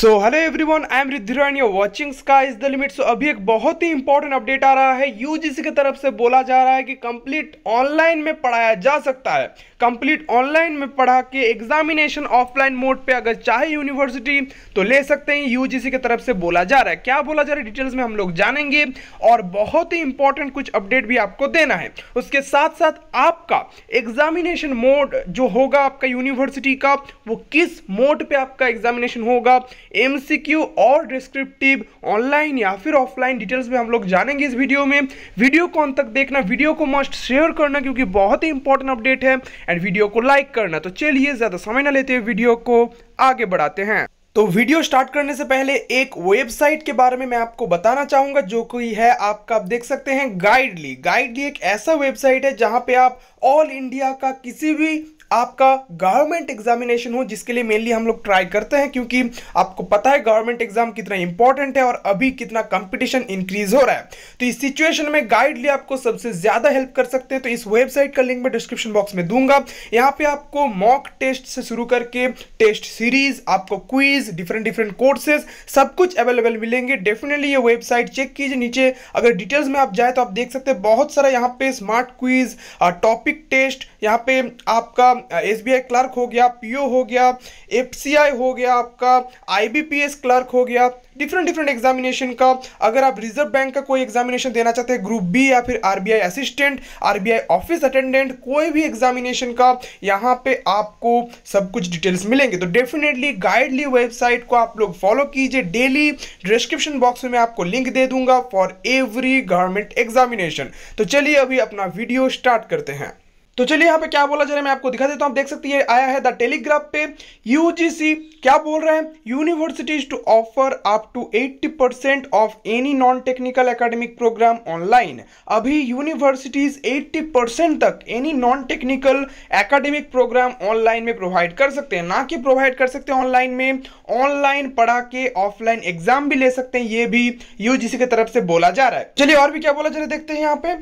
So hello everyone I am Riddhiran your watching sky is the limit so अभी एक बहुत ही इंपॉर्टेंट अपडेट आ रहा है यूजीसी की तरफ से बोला जा रहा है कि कंप्लीट ऑनलाइन में पढ़ाया जा सकता है कंप्लीट ऑनलाइन में पढ़ा के एग्जामिनेशन ऑफलाइन मोड पे अगर चाहे यूनिवर्सिटी तो ले सकते हैं यूजीसी की तरफ से बोला जा रहा है क्या बोला जा रहा है डिटेल्स में हम लोग जानेंगे और बहुत ही इंपॉर्टेंट कुछ अपडेट भी आपको देना है उसके साथ साथ आपका एग्जामिनेशन मोड जो होगा आपका यूनिवर्सिटी का वो किस मोड पर आपका एग्जामिनेशन होगा एम और डिस्क्रिप्टिव ऑनलाइन या फिर ऑफलाइन डिटेल्स में हम लोग जानेंगे इस वीडियो में वीडियो को अंत तक देखना वीडियो को मस्ट शेयर करना क्योंकि बहुत ही इंपॉर्टेंट अपडेट है एंड वीडियो को लाइक करना तो चलिए ज़्यादा समय ना लेते हुए वीडियो को आगे बढ़ाते हैं तो वीडियो स्टार्ट करने से पहले एक वेबसाइट के बारे में मैं आपको बताना चाहूंगा जो कोई है आपका आप देख सकते हैं गाइडली गाइडली एक ऐसा वेबसाइट है जहां पे आप ऑल इंडिया का किसी भी आपका गवर्नमेंट एग्जामिनेशन हो जिसके लिए मेनली हम लोग ट्राई करते हैं क्योंकि आपको पता है गवर्नमेंट एग्जाम कितना इंपॉर्टेंट है और अभी कितना कंपटीशन इंक्रीज हो रहा है तो इस सिचुएशन में गाइडली आपको सबसे ज़्यादा हेल्प कर सकते हैं तो इस वेबसाइट का लिंक मैं डिस्क्रिप्शन बॉक्स में दूंगा यहाँ पे आपको मॉक टेस्ट से शुरू करके टेस्ट सीरीज आपको क्विज डिफरेंट डिफरेंट कोर्सेज सब कुछ अवेलेबल मिलेंगे डेफिनेटली ये वेबसाइट चेक कीजिए नीचे अगर डिटेल्स में आप जाए तो आप देख सकते हैं बहुत सारा यहाँ पे स्मार्ट क्विज टॉपिक टेस्ट यहाँ पे आपका एस क्लर्क हो गया पीओ हो गया एफ हो गया आपका आईबीपीएस क्लर्क हो गया डिफरेंट डिफरेंट एग्जामिनेशन का अगर आप रिजर्व बैंक का कोई एग्जामिनेशन देना चाहते हैं ग्रुप बी या फिर RBI assistant RBI office attendant कोई भी एग्जामिनेशन का यहाँ पे आपको सब कुछ डिटेल्स मिलेंगे तो डेफिनेटली गाइडली वेबसाइट को आप लोग फॉलो कीजिए डेली डिस्क्रिप्शन बॉक्स में मैं आपको लिंक दे दूंगा फॉर एवरी गवर्नमेंट एग्जामिनेशन तो चलिए अभी अपना वीडियो स्टार्ट करते हैं तो चलिए यहाँ पे क्या बोला जा रहा है मैं आपको दिखा देता हूँ आप देख सकते हैं आया है द टेलीग्राफ पे यूजीसी क्या बोल रहे हैं universities to offer up to 80 percent of any non technical academic programme online अभी यूनिवर्सिटीज 80 परसेंट तक any non technical academic programme online में प्रोवाइड कर सकते हैं ना कि प्रोवाइड कर सकते हैं ऑनलाइन में ऑनलाइन पढ़ा के ऑफलाइन एग्जाम भी ले सकते हैं ये भी यूजीसी की तरफ से बोला जा रहा है चलिए और भी क्या बोला जा रहा है देखते हैं यहाँ पे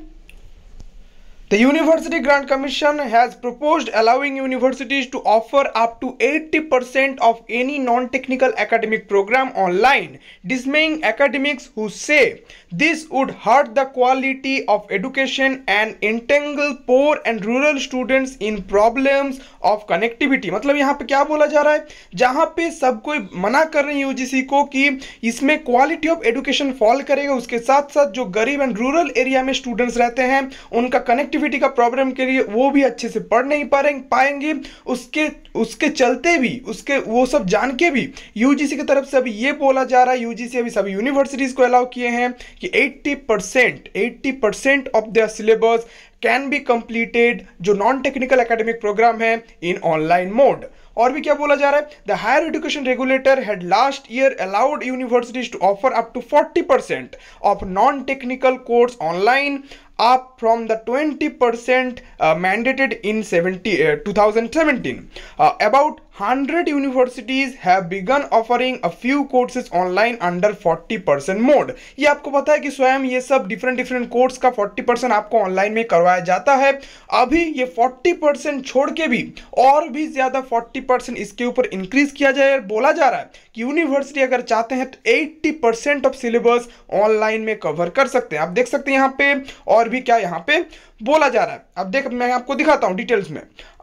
The University Grant Commission has proposed allowing universities to offer up to 80% of any non-technical academic program online, dismaying academics who say this would hurt the quality of education and entangle poor and rural students in problems of connectivity. मतलब यहाँ पे क्या बोला जा रहा है जहाँ पे सब कोई मना कर रहे हैं UGC को कि इसमें quality of education fall करेगा उसके साथ साथ जो गरीब and rural area में students रहते हैं उनका connect कनेक्टिविटी का प्रॉब्लम के लिए वो भी अच्छे से पढ़ नहीं पा पाएंगे उसके उसके चलते भी उसके वो सब जान के भी यूजीसी की तरफ से अभी ये बोला जा रहा है यूजीसी अभी सभी यूनिवर्सिटीज़ को अलाउ किए हैं कि 80 percent eighty percent of the syllabus can be completed जो नॉन टेक्निकल एकेडमिक प्रोग्राम है इन ऑनलाइन मोड और भी क्या बोला जा रहा है the higher education regulator had last year allowed universities to offer up to 40 percent of non technical course online up from the 20% uh, mandated in 70, uh, 2017 uh, about 100 universities have begun offering a few courses online under 40 percent mode ये आपको पता है कि स्वयं ये सब different different course का 40 percent आपको ऑनलाइन में करवाया जाता है अभी ये 40 परसेंट छोड़ के भी और भी ज़्यादा 40 परसेंट इसके ऊपर इंक्रीज किया जाए और बोला जा रहा है कि यूनिवर्सिटी अगर चाहते हैं तो एट्टी ऑफ सिलेबस ऑनलाइन में कवर कर सकते हैं आप देख सकते हैं यहाँ पे और भी क्या यहाँ पे बोला जा रहा है अब देख मैं आपको दिखाता हूँ डिटेल्स में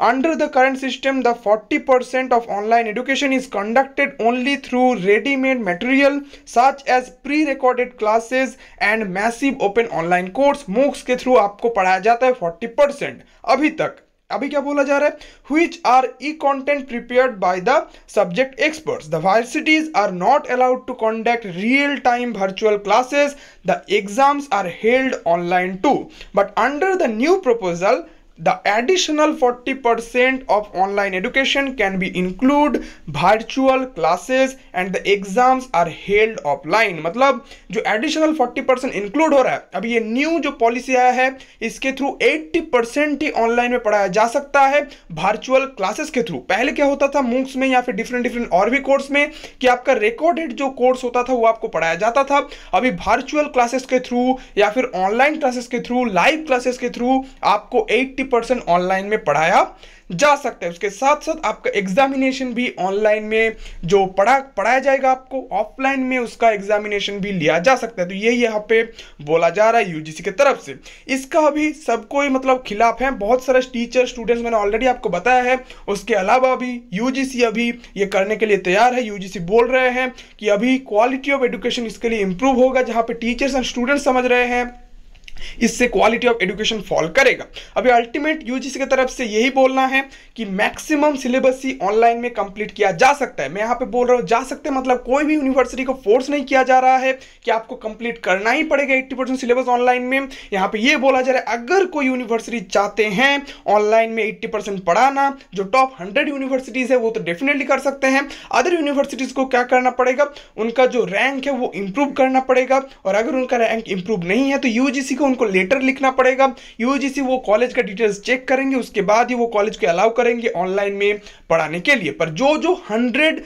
under the current system the 40 percent of online education is conducted only through readymade material such as pre recorded classes and massive open online course MOOCs के थ्रू आपको पढ़ाया जाता है 40 परसेंट अभी तक अभी क्या बोला जा रहा है which are e content prepared by the subject experts the varsities are not allowed to conduct real time virtual classes the exams are held online too but under the new proposal the additional 40% of online education can be include virtual classes and the exams are held offline मतलब जो additional 40% include हो रहा है अभी ये new जो policy आया है इसके थ्रू 80% ही ऑनलाइन में पढ़ाया जा सकता है वर्चुअल क्लासेस के थ्रू पहले क्या होता था मूक्स में या फिर डिफरेंट डिफरेंट और भी कोर्स में कि आपका रिकॉर्डेड जो कोर्स होता था वो आपको पढ़ाया जाता था अभी वर्चुअल क्लासेस के थ्रू या फिर ऑनलाइन क्लासेस के थ्रू लाइव क्लासेस के थ्रू आपको एट्टी फिफ्टी परसेंट ऑनलाइन में पढ़ाया जा सकता है उसके साथ साथ आपका एग्जामिनेशन भी ऑनलाइन में जो पढ़ा पढ़ाया जाएगा आपको ऑफलाइन में उसका एग्जामिनेशन भी लिया जा सकता है तो यही यहाँ पे बोला जा रहा है यूजीसी की तरफ से इसका भी सबको मतलब खिलाफ है बहुत सारे टीचर स्टूडेंट्स मैंने ऑलरेडी आपको बताया है उसके अलावा भी यू अभी ये करने के लिए तैयार है यू बोल रहे हैं कि अभी क्वालिटी ऑफ एजुकेशन इसके लिए इंप्रूव होगा जहाँ पे टीचर्स एंड स्टूडेंट्स समझ रहे हैं इससे क्वालिटी ऑफ एजुकेशन फॉल करेगा अभी अल्टीमेट यूजीसी की तरफ से यही बोलना है कि मैक्सिमम सिलेबस ही ऑनलाइन में कंप्लीट किया जा सकता है मैं यहाँ पे बोल रहा हूँ जा सकते हैं मतलब कोई भी यूनिवर्सिटी को फोर्स नहीं किया जा रहा है कि आपको कंप्लीट करना ही पड़ेगा एट्टी परसेंट सिलेबस ऑनलाइन में यहाँ पे ये बोला जा रहा है अगर कोई यूनिवर्सिटी चाहते हैं ऑनलाइन में एट्टी परसेंट पढ़ाना जो टॉप हंड्रेड यूनिवर्सिटीज़ है वो तो डेफिनेटली कर सकते हैं अदर यूनिवर्सिटीज़ को क्या करना पड़ेगा उनका जो रैंक है वो इंप्रूव करना पड़ेगा और अगर उनका रैंक इंप्रूव नहीं है तो यूजीसी को को उनको लेटर लिखना पड़ेगा यूजीसी वो कॉलेज का डिटेल्स चेक करेंगे उसके बाद ही वो कॉलेज को अलाउ करेंगे ऑनलाइन में पढ़ाने के लिए पर जो जो हंड्रेड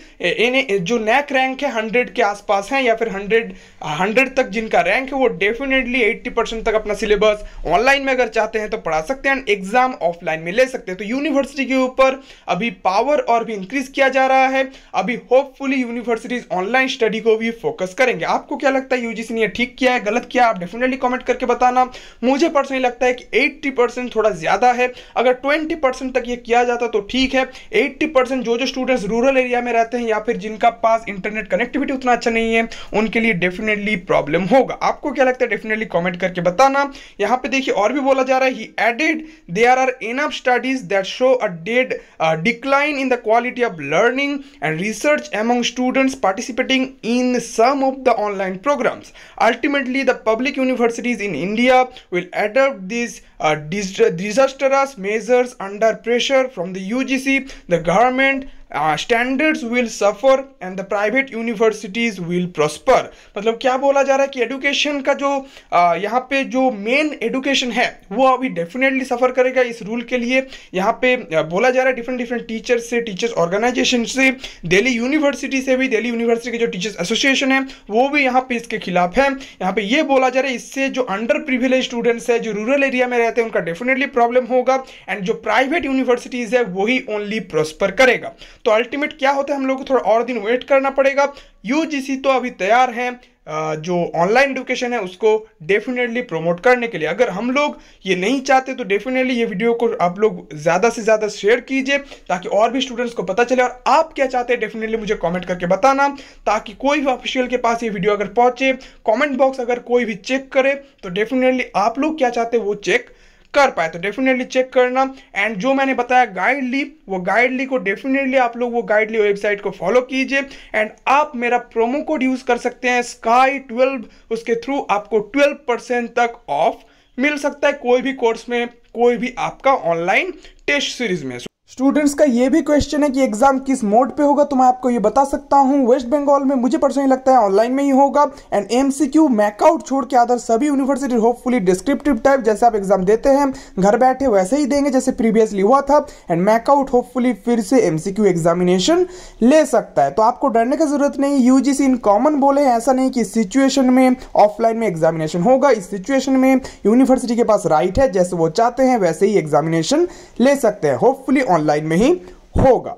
जो नैक रैंक है हंड्रेड के आसपास है या फिर हंड्रेड हंड्रेड तक जिनका रैंक है वो डेफिनेटली एट्टी तक अपना सिलेबस ऑनलाइन में अगर चाहते हैं तो पढ़ा सकते हैं एग्जाम ऑफलाइन में ले सकते हैं तो यूनिवर्सिटी के ऊपर अभी पावर और भी इंक्रीज किया जा रहा है अभी होपफुली यूनिवर्सिटीज ऑनलाइन स्टडी को भी फोकस करेंगे आपको क्या लगता है यूजीसी ने ठीक किया है गलत किया आप डेफिनेटली कमेंट करके बता बताना मुझे पर्सनली लगता है कि 80 परसेंट थोड़ा ज़्यादा है अगर 20 परसेंट तक ये किया जाता तो ठीक है 80 परसेंट जो जो स्टूडेंट्स रूरल एरिया में रहते हैं या फिर जिनका पास इंटरनेट कनेक्टिविटी उतना अच्छा नहीं है उनके लिए डेफिनेटली प्रॉब्लम होगा आपको क्या लगता है डेफिनेटली कॉमेंट करके बताना यहाँ पे देखिए और भी बोला जा रहा है he added they are are enough studies that show a dead decline in the quality of learning and research among students participating in some of the online programmes ultimately the public universities in India India will adopt these uh, disastrous measures under pressure from the UGC, the government standards will suffer and the private universities will prosper मतलब क्या बोला जा रहा है कि education का जो uh, यहाँ पे जो मेन एडुकेशन है वो अभी डेफिनेटली सफ़र करेगा इस रूल के लिए यहाँ पे uh, बोला जा रहा है डिफरेंट डिफरेंट टीचर्स से टीचर्स ऑर्गेनाइजेशन से दिल्ली यूनिवर्सिटी से भी दिल्ली यूनिवर्सिटी के जो टीचर्स एसोसिएशन है वो भी यहाँ पे इसके खिलाफ है यहाँ पे ये बोला जा रहा है इससे जो अंडर प्रिविलेज स्टूडेंट्स है जो रूरल एरिया में रहते हैं उनका डेफिनेटली प्रॉब्लम होगा एंड जो प्राइवेट यूनिवर्सिटीज़ है वही ओनली प्रॉस्पर करेगा तो अल्टीमेट क्या होता है हम लोग को थोड़ा और दिन वेट करना पड़ेगा यू तो अभी तैयार हैं जो ऑनलाइन एडुकेशन है उसको डेफिनेटली प्रमोट करने के लिए अगर हम लोग ये नहीं चाहते तो डेफिनेटली ये वीडियो को आप लोग ज़्यादा से ज़्यादा शेयर कीजिए ताकि और भी स्टूडेंट्स को पता चले और आप क्या चाहते हैं डेफिनेटली मुझे कमेंट करके बताना ताकि कोई भी ऑफिशियल के पास ये वीडियो अगर पहुंचे कॉमेंट बॉक्स अगर कोई भी चेक करे तो डेफिनेटली आप लोग क्या चाहते हैं वो चेक कर पाए तो डेफिनेटली चेक करना एंड जो मैंने बताया गाइडली वो गाइडली को डेफिनेटली आप लोग वो गाइडली वेबसाइट को फॉलो कीजिए एंड आप मेरा प्रोमो कोड यूज़ कर सकते हैं स्काई ट्वेल्व उसके थ्रू आपको ट्वेल्व परसेंट तक ऑफ मिल सकता है कोई भी कोर्स में कोई भी आपका ऑनलाइन टेस्ट सीरीज में स्टूडेंट्स का ये भी क्वेश्चन है कि एग्जाम किस मोड पे होगा तो मैं आपको ये बता सकता हूँ वेस्ट बंगाल में मुझे पर्सनली लगता है ऑनलाइन में ही होगा एंड एमसीक्यू मैकआउट छोड़ के अदर सभी यूनिवर्सिटी होपफुली डिस्क्रिप्टिव टाइप जैसे आप एग्जाम देते हैं घर बैठे वैसे ही देंगे जैसे प्रीवियसली हुआ था एंड मैकआउट होपफुली फिर से एमसीक्यू एग्जामिनेशन ले सकता है तो आपको डरने की जरूरत नहीं यूजीसी इन कॉमन बोले ऐसा नहीं कि सिचुएशन में ऑफलाइन में एग्जामिनेशन होगा इस सिचुएशन में यूनिवर्सिटी के पास राइट है जैसे वो चाहते हैं वैसे ही एग्जामिनेशन ले सकते हैं होपफुली ऑनलाइन लाइन में ही होगा